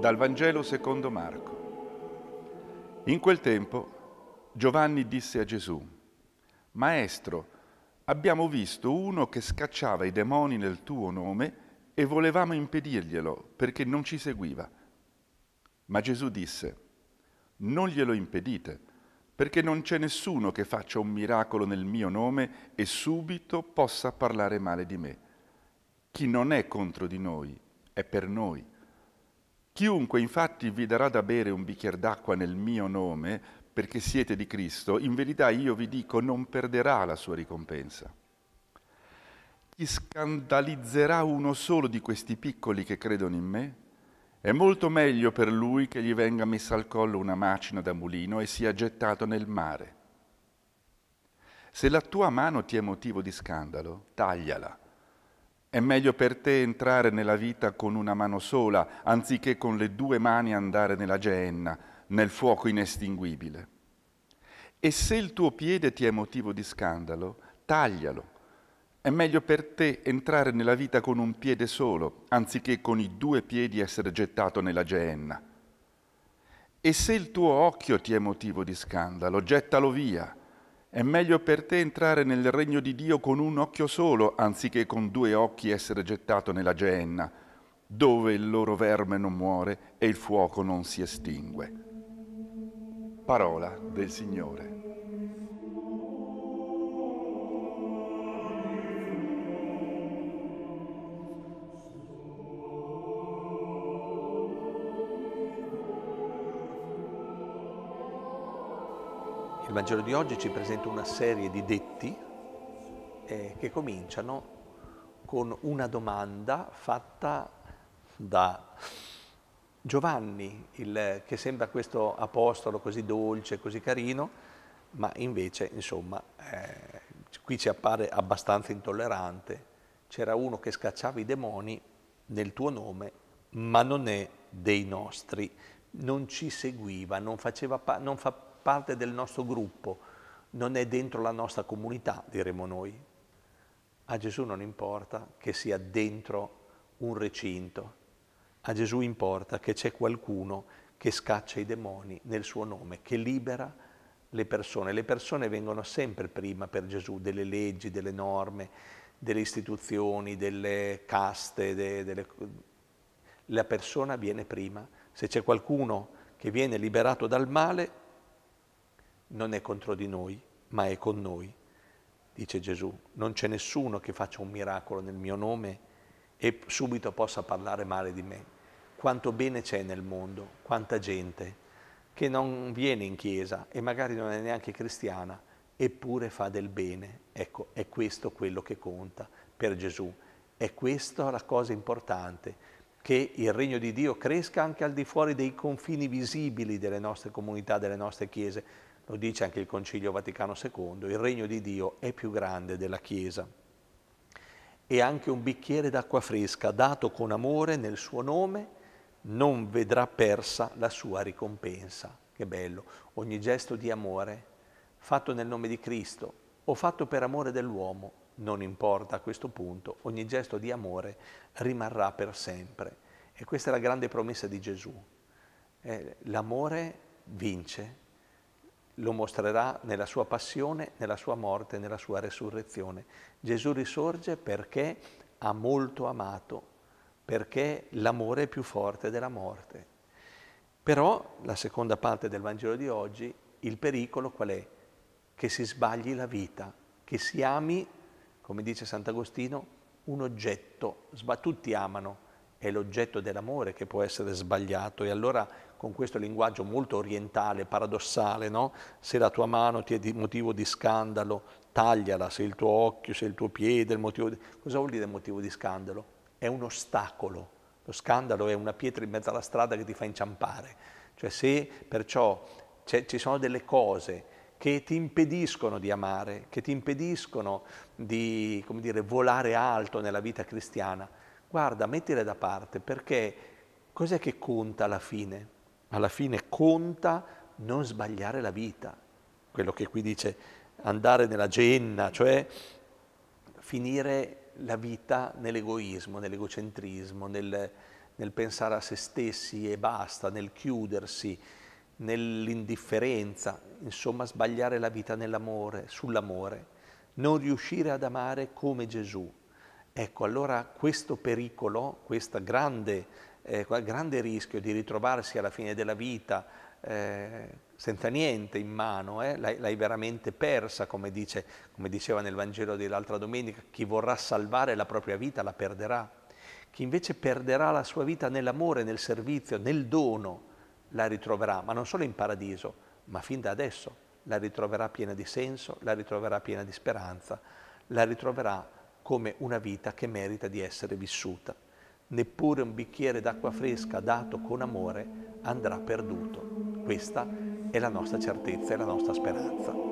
Dal Vangelo secondo Marco. In quel tempo Giovanni disse a Gesù, Maestro, abbiamo visto uno che scacciava i demoni nel tuo nome e volevamo impedirglielo perché non ci seguiva. Ma Gesù disse, Non glielo impedite, perché non c'è nessuno che faccia un miracolo nel mio nome e subito possa parlare male di me. Chi non è contro di noi è per noi Chiunque infatti vi darà da bere un bicchiere d'acqua nel mio nome, perché siete di Cristo, in verità io vi dico non perderà la sua ricompensa. Chi scandalizzerà uno solo di questi piccoli che credono in me? È molto meglio per lui che gli venga messa al collo una macina da mulino e sia gettato nel mare. Se la tua mano ti è motivo di scandalo, tagliala è meglio per te entrare nella vita con una mano sola, anziché con le due mani andare nella genna, nel fuoco inestinguibile. E se il tuo piede ti è motivo di scandalo, taglialo. È meglio per te entrare nella vita con un piede solo, anziché con i due piedi essere gettato nella genna. E se il tuo occhio ti è motivo di scandalo, gettalo via è meglio per te entrare nel regno di Dio con un occhio solo, anziché con due occhi essere gettato nella geenna, dove il loro verme non muore e il fuoco non si estingue. Parola del Signore. Il Vangelo di oggi ci presenta una serie di detti eh, che cominciano con una domanda fatta da Giovanni, il, che sembra questo apostolo così dolce, così carino, ma invece, insomma, eh, qui ci appare abbastanza intollerante. C'era uno che scacciava i demoni nel tuo nome, ma non è dei nostri, non ci seguiva, non, faceva, non fa parte del nostro gruppo, non è dentro la nostra comunità, diremo noi. A Gesù non importa che sia dentro un recinto, a Gesù importa che c'è qualcuno che scaccia i demoni nel suo nome, che libera le persone. Le persone vengono sempre prima per Gesù delle leggi, delle norme, delle istituzioni, delle caste. De, delle... La persona viene prima. Se c'è qualcuno che viene liberato dal male, non è contro di noi, ma è con noi, dice Gesù. Non c'è nessuno che faccia un miracolo nel mio nome e subito possa parlare male di me. Quanto bene c'è nel mondo, quanta gente che non viene in chiesa e magari non è neanche cristiana, eppure fa del bene. Ecco, è questo quello che conta per Gesù. È questa la cosa importante, che il regno di Dio cresca anche al di fuori dei confini visibili delle nostre comunità, delle nostre chiese lo dice anche il Concilio Vaticano II, il regno di Dio è più grande della Chiesa. E anche un bicchiere d'acqua fresca dato con amore nel suo nome non vedrà persa la sua ricompensa. Che bello, ogni gesto di amore fatto nel nome di Cristo o fatto per amore dell'uomo, non importa a questo punto, ogni gesto di amore rimarrà per sempre. E questa è la grande promessa di Gesù. Eh, l'amore vince lo mostrerà nella sua passione, nella sua morte, nella sua resurrezione. Gesù risorge perché ha molto amato, perché l'amore è più forte della morte. Però la seconda parte del Vangelo di oggi, il pericolo qual è? Che si sbagli la vita, che si ami, come dice Sant'Agostino, un oggetto, tutti amano, è l'oggetto dell'amore che può essere sbagliato e allora con questo linguaggio molto orientale, paradossale, no? se la tua mano ti è di motivo di scandalo, tagliala, se il tuo occhio, se il tuo piede, il motivo di... cosa vuol dire motivo di scandalo? È un ostacolo, lo scandalo è una pietra in mezzo alla strada che ti fa inciampare, cioè se perciò ci sono delle cose che ti impediscono di amare, che ti impediscono di dire, volare alto nella vita cristiana, guarda, mettile da parte perché cos'è che conta alla fine? alla fine conta non sbagliare la vita, quello che qui dice andare nella genna, cioè finire la vita nell'egoismo, nell'egocentrismo, nel, nel pensare a se stessi e basta, nel chiudersi, nell'indifferenza, insomma sbagliare la vita nell'amore, sull'amore, non riuscire ad amare come Gesù. Ecco, allora questo pericolo, questa grande eh, grande rischio di ritrovarsi alla fine della vita eh, senza niente in mano, eh, l'hai, veramente persa, come, dice, come diceva nel Vangelo dell'altra domenica, chi vorrà salvare la propria vita la perderà, chi invece perderà la sua vita nell'amore, nel servizio, nel dono, la ritroverà, ma non solo in paradiso, ma fin da adesso la ritroverà piena di senso, la ritroverà piena di speranza, la ritroverà come una vita che merita di essere vissuta neppure un bicchiere d'acqua fresca dato con amore andrà perduto. Questa è la nostra certezza e la nostra speranza.